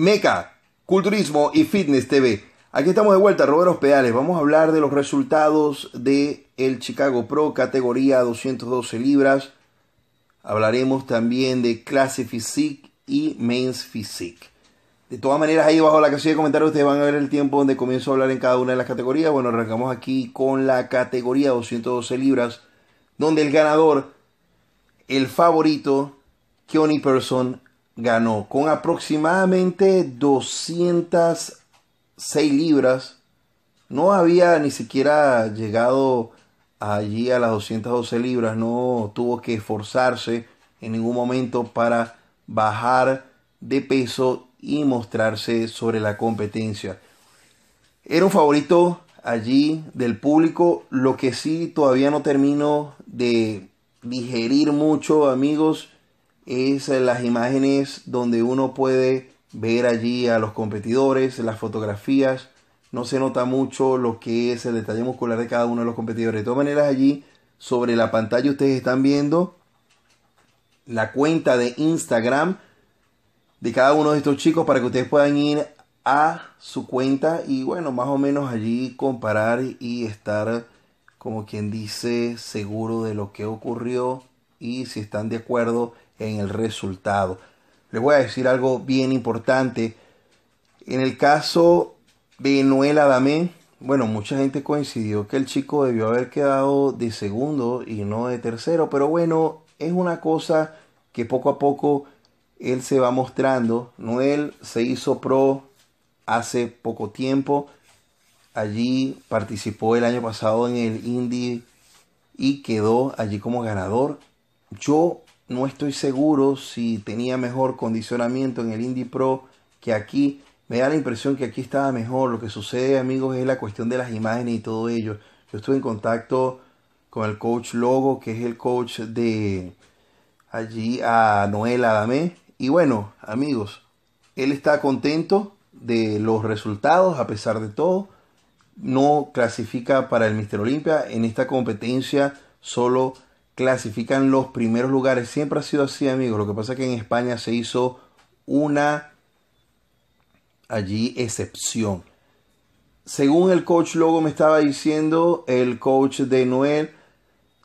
Meca, Culturismo y Fitness TV. Aquí estamos de vuelta, Roberto Pedales. Vamos a hablar de los resultados de el Chicago Pro categoría 212 libras. Hablaremos también de clase physique y men's physique. De todas maneras, ahí bajo la casilla de comentarios ustedes van a ver el tiempo donde comienzo a hablar en cada una de las categorías. Bueno, arrancamos aquí con la categoría 212 libras, donde el ganador, el favorito, Keoni Person, ganó con aproximadamente 206 libras. No había ni siquiera llegado allí a las 212 libras, no tuvo que esforzarse en ningún momento para bajar de peso y mostrarse sobre la competencia. Era un favorito allí del público, lo que sí todavía no termino de digerir mucho, amigos, es las imágenes donde uno puede ver allí a los competidores, las fotografías. No se nota mucho lo que es el detalle muscular de cada uno de los competidores. De todas maneras, allí sobre la pantalla ustedes están viendo la cuenta de Instagram de cada uno de estos chicos para que ustedes puedan ir a su cuenta y bueno, más o menos allí comparar y estar como quien dice seguro de lo que ocurrió y si están de acuerdo en el resultado. Les voy a decir algo bien importante. En el caso de Noel Adamé, bueno, mucha gente coincidió que el chico debió haber quedado de segundo y no de tercero, pero bueno, es una cosa que poco a poco él se va mostrando. Noel se hizo pro hace poco tiempo. Allí participó el año pasado en el Indy y quedó allí como ganador. Yo no estoy seguro si tenía mejor condicionamiento en el Indie Pro que aquí. Me da la impresión que aquí estaba mejor. Lo que sucede, amigos, es la cuestión de las imágenes y todo ello. Yo estuve en contacto con el coach Logo, que es el coach de allí a Noel Adamé. Y bueno, amigos, él está contento de los resultados a pesar de todo. No clasifica para el Mister Olimpia. En esta competencia solo clasifican los primeros lugares. Siempre ha sido así, amigos. Lo que pasa es que en España se hizo una allí excepción. Según el coach Logo me estaba diciendo, el coach de Noel,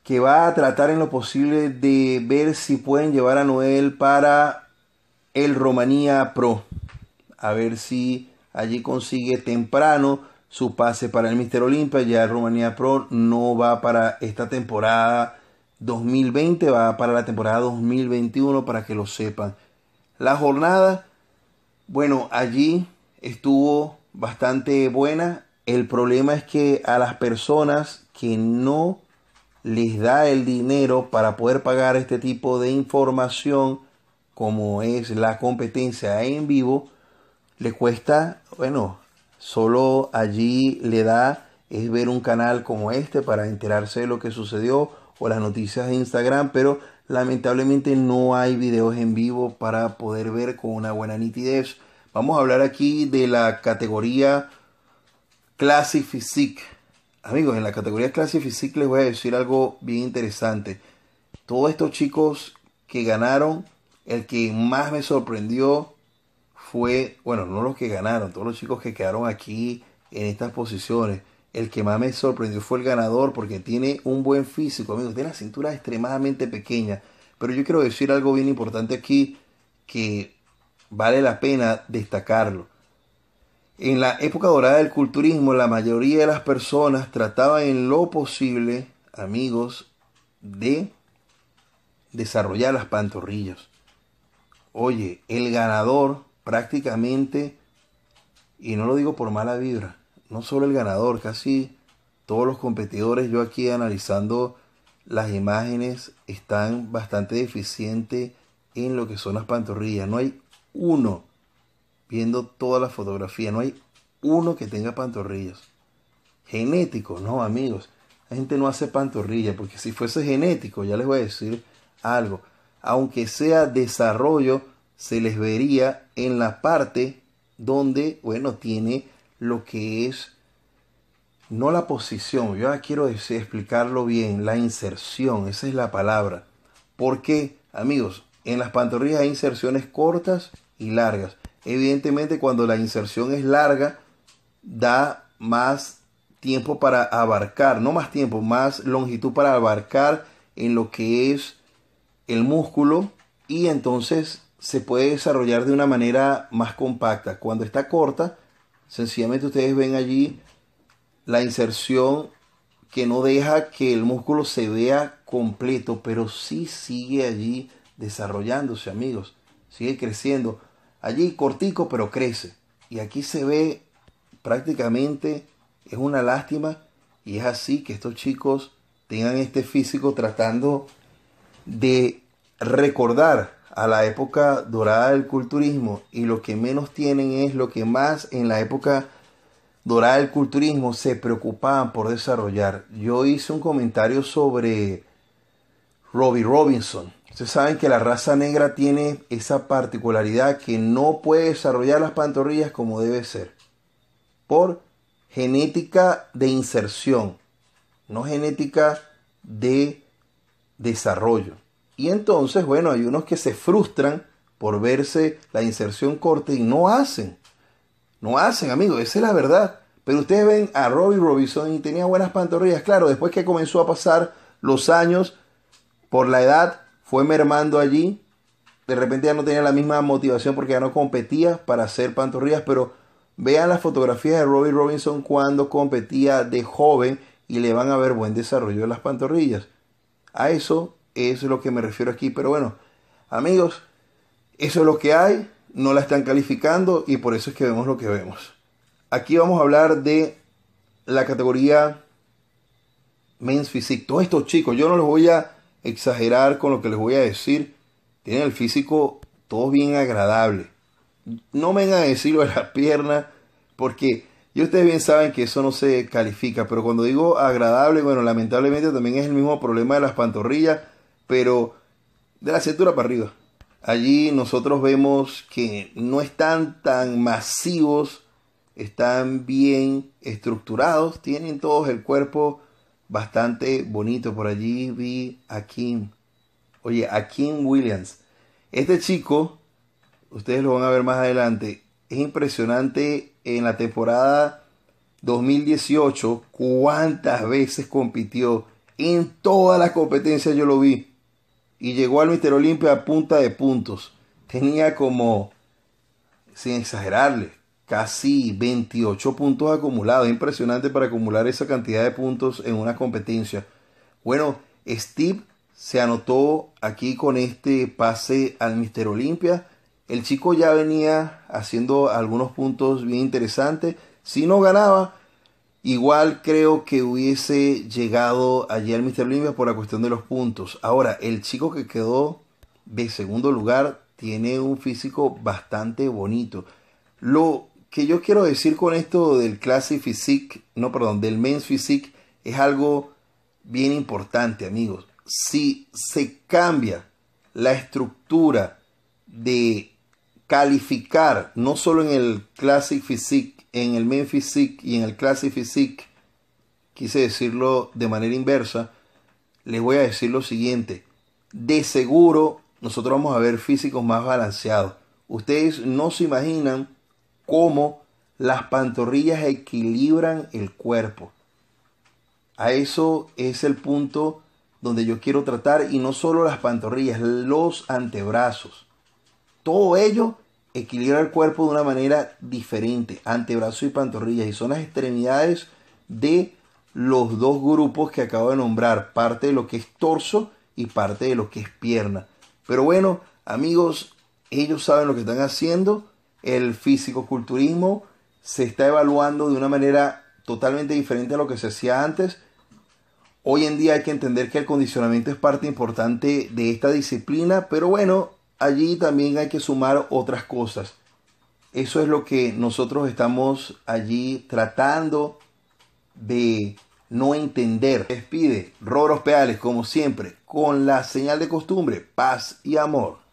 que va a tratar en lo posible de ver si pueden llevar a Noel para el Romanía Pro. A ver si allí consigue temprano su pase para el Mister Olimpia. Ya el Romanía Pro no va para esta temporada 2020 va para la temporada 2021 para que lo sepan. La jornada, bueno, allí estuvo bastante buena. El problema es que a las personas que no les da el dinero para poder pagar este tipo de información, como es la competencia en vivo, le cuesta, bueno, solo allí le da es ver un canal como este para enterarse de lo que sucedió o las noticias de Instagram, pero lamentablemente no hay videos en vivo para poder ver con una buena nitidez. Vamos a hablar aquí de la categoría Classic Amigos, en la categoría Classic Physique les voy a decir algo bien interesante. Todos estos chicos que ganaron, el que más me sorprendió fue, bueno, no los que ganaron, todos los chicos que quedaron aquí en estas posiciones el que más me sorprendió fue el ganador porque tiene un buen físico, amigos. Tiene la cintura extremadamente pequeña. Pero yo quiero decir algo bien importante aquí que vale la pena destacarlo. En la época dorada del culturismo, la mayoría de las personas trataban en lo posible, amigos, de desarrollar las pantorrillas. Oye, el ganador prácticamente, y no lo digo por mala vibra, no solo el ganador, casi todos los competidores, yo aquí analizando las imágenes, están bastante deficientes en lo que son las pantorrillas. No hay uno, viendo toda la fotografía, no hay uno que tenga pantorrillas. Genético, no amigos. La gente no hace pantorrillas, porque si fuese genético, ya les voy a decir algo. Aunque sea desarrollo, se les vería en la parte donde, bueno, tiene lo que es no la posición, yo quiero explicarlo bien, la inserción, esa es la palabra. Porque, amigos, en las pantorrillas hay inserciones cortas y largas. Evidentemente, cuando la inserción es larga, da más tiempo para abarcar, no más tiempo, más longitud para abarcar en lo que es el músculo y entonces se puede desarrollar de una manera más compacta. Cuando está corta, Sencillamente ustedes ven allí la inserción que no deja que el músculo se vea completo, pero sí sigue allí desarrollándose, amigos. Sigue creciendo. Allí cortico, pero crece. Y aquí se ve prácticamente, es una lástima. Y es así que estos chicos tengan este físico tratando de recordar a la época dorada del culturismo y lo que menos tienen es lo que más en la época dorada del culturismo se preocupaban por desarrollar. Yo hice un comentario sobre Robbie Robinson. Ustedes saben que la raza negra tiene esa particularidad que no puede desarrollar las pantorrillas como debe ser. Por genética de inserción, no genética de desarrollo. Y entonces, bueno, hay unos que se frustran por verse la inserción corta y no hacen. No hacen, amigos, esa es la verdad. Pero ustedes ven a Robbie Robinson y tenía buenas pantorrillas. Claro, después que comenzó a pasar los años, por la edad, fue mermando allí. De repente ya no tenía la misma motivación porque ya no competía para hacer pantorrillas. Pero vean las fotografías de Robbie Robinson cuando competía de joven y le van a ver buen desarrollo de las pantorrillas. A eso eso es lo que me refiero aquí. Pero bueno, amigos, eso es lo que hay. No la están calificando y por eso es que vemos lo que vemos. Aquí vamos a hablar de la categoría Men's Physique. Todos estos chicos, yo no los voy a exagerar con lo que les voy a decir. Tienen el físico todo bien agradable. No vengan a decirlo de las piernas porque ustedes bien saben que eso no se califica, pero cuando digo agradable, bueno, lamentablemente también es el mismo problema de las pantorrillas pero de la cintura para arriba. Allí nosotros vemos que no están tan masivos, están bien estructurados, tienen todos el cuerpo bastante bonito. Por allí vi a Kim, oye, a Kim Williams. Este chico, ustedes lo van a ver más adelante, es impresionante en la temporada 2018 cuántas veces compitió. En todas las competencias yo lo vi y llegó al Mister Olimpia a punta de puntos. Tenía como, sin exagerarle, casi 28 puntos acumulados. Impresionante para acumular esa cantidad de puntos en una competencia. Bueno, Steve se anotó aquí con este pase al Mister Olimpia. El chico ya venía haciendo algunos puntos bien interesantes. Si no ganaba, Igual creo que hubiese llegado ayer Mr. Olympia por la cuestión de los puntos. Ahora, el chico que quedó de segundo lugar tiene un físico bastante bonito. Lo que yo quiero decir con esto del classic physique, no, perdón, del men's physique es algo bien importante, amigos. Si se cambia la estructura de calificar, no solo en el classic physique, en el Memphis y en el Classic Physique, quise decirlo de manera inversa, les voy a decir lo siguiente. De seguro nosotros vamos a ver físicos más balanceados. Ustedes no se imaginan cómo las pantorrillas equilibran el cuerpo. A eso es el punto donde yo quiero tratar y no solo las pantorrillas, los antebrazos. Todo ello equilibrar el cuerpo de una manera diferente, antebrazo y pantorrillas, y son las extremidades de los dos grupos que acabo de nombrar, parte de lo que es torso y parte de lo que es pierna. Pero bueno, amigos, ellos saben lo que están haciendo, el físico-culturismo se está evaluando de una manera totalmente diferente a lo que se hacía antes. Hoy en día hay que entender que el condicionamiento es parte importante de esta disciplina, pero bueno, allí también hay que sumar otras cosas. Eso es lo que nosotros estamos allí tratando de no entender. Despide Roros Peales, como siempre, con la señal de costumbre, paz y amor.